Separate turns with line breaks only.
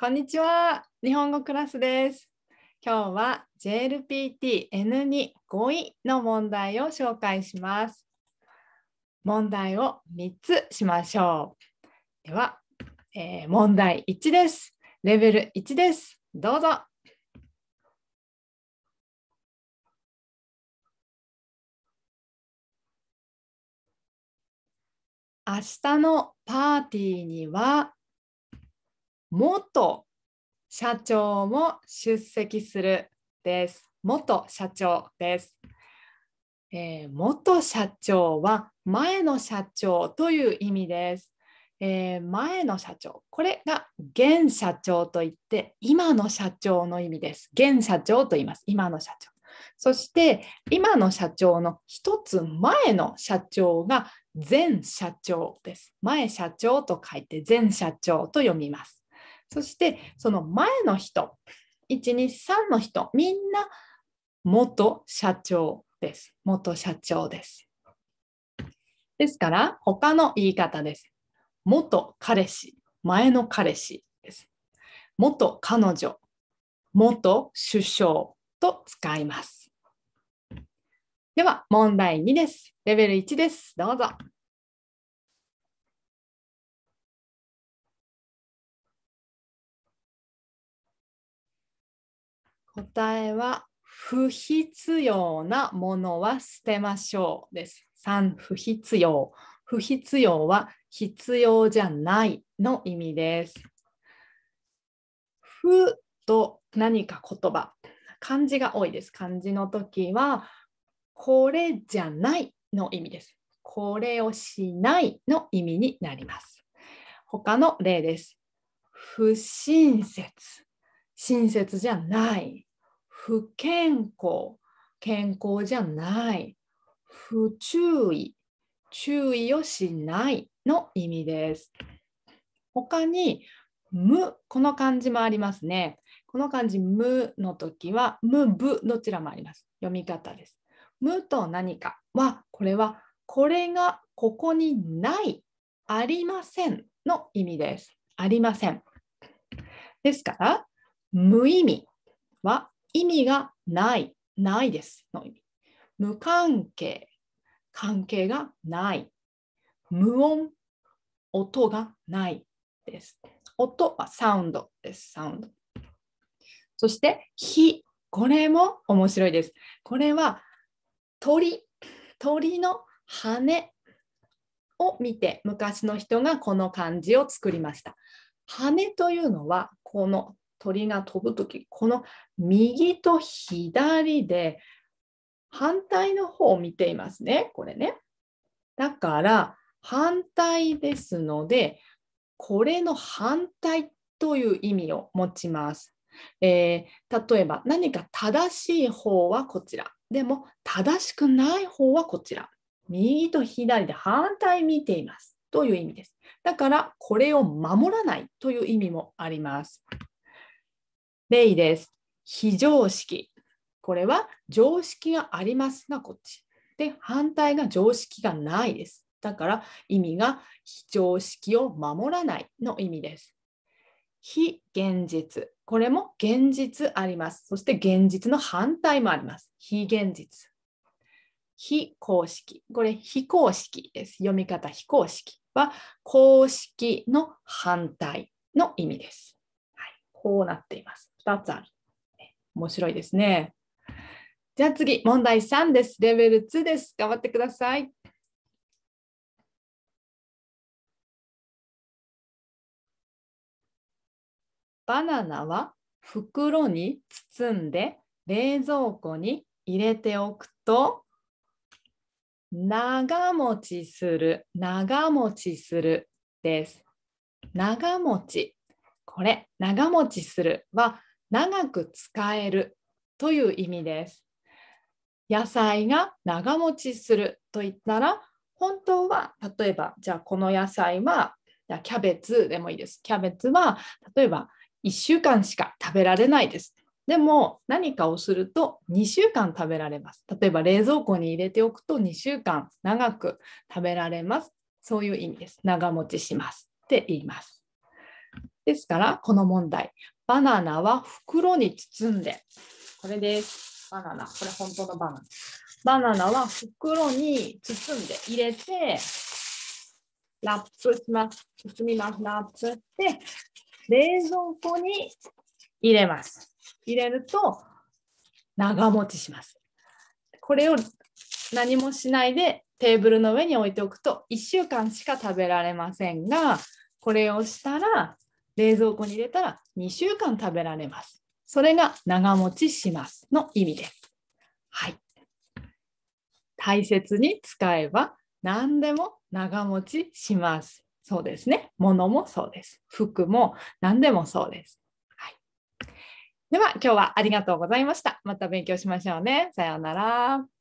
こんにちは。日本語クラスです。今日は JLPTN2 5位の問題を紹介します。問題を3つしましょう。では、えー、問題1です。レベル1です。どうぞ。明日のパーティーには元社長も出席するです。元社長です。えー、元社長は前の社長という意味です。えー、前の社長、これが現社長といって今の社長の意味です。現社長と言います。今の社長。そして今の社長の一つ前の社長が前社長です。前社長と書いて前社長と読みます。そしてその前の人123の人みんな元社長です元社長ですですから他の言い方です元彼氏前の彼氏です元彼女元首相と使いますでは問題2ですレベル1ですどうぞ答えは不必要なものは捨てましょうです。3、不必要。不必要は必要じゃないの意味です。不と何か言葉、漢字が多いです。漢字の時は、これじゃないの意味です。これをしないの意味になります。他の例です。不親切。親切じゃない。不健康、健康じゃない。不注意、注意をしないの意味です。他に、無、この漢字もありますね。この漢字、無の時は、無、ぶ、どちらもあります。読み方です。無と何かは、これは、これがここにない、ありませんの意味です。ありません。ですから、無意味は意味がない、ないですの意味。無関係、関係がない。無音、音がないです。音はサウンドです、サウンド。そして、火、これも面白いです。これは鳥、鳥の羽を見て昔の人がこの漢字を作りました。羽というのはこの鳥が飛ぶ時この右と左で反対の方を見ていますねこれね。だから反対ですのでこれの反対という意味を持ちます。えー、例えば何か正しい方はこちらでも正しくない方はこちら右と左で反対見ていますという意味ですだからこれを守らないという意味もありますイです。非常識。これは常識がありますがこっち。で、反対が常識がないです。だから意味が非常識を守らないの意味です。非現実。これも現実あります。そして現実の反対もあります。非現実。非公式。これ非公式です。読み方非公式は公式の反対の意味です。こうなっています。2つある。面白いですね。じゃあ次、問題3です。レベル2です。頑張ってください。バナナは袋に包んで冷蔵庫に入れておくと長持ちする長持ちするです長持ちこれ長持ちするは長く使えるという意味です。野菜が長持ちすると言ったら本当は例えばじゃあこの野菜はキャベツでもいいです。キャベツは例えば1週間しか食べられないです。でも何かをすると2週間食べられます。例えば冷蔵庫に入れておくと2週間長く食べられます。そういう意味です。長持ちしますって言います。ですから、この問題、バナナは袋に包んで、これです。バナナ、これ本当のバナナ。バナナは袋に包んで入れて、ラップします。包みます。ラップして、冷蔵庫に入れます。入れると長持ちします。これを何もしないでテーブルの上に置いておくと1週間しか食べられませんが、これをしたら冷蔵庫に入れたら2週間食べられます。それが長持ちしますの意味です。はい。大切に使えば何でも長持ちします。そうですね。物もそうです。服も何でもそうです。はい。では今日はありがとうございました。また勉強しましょうね。さようなら。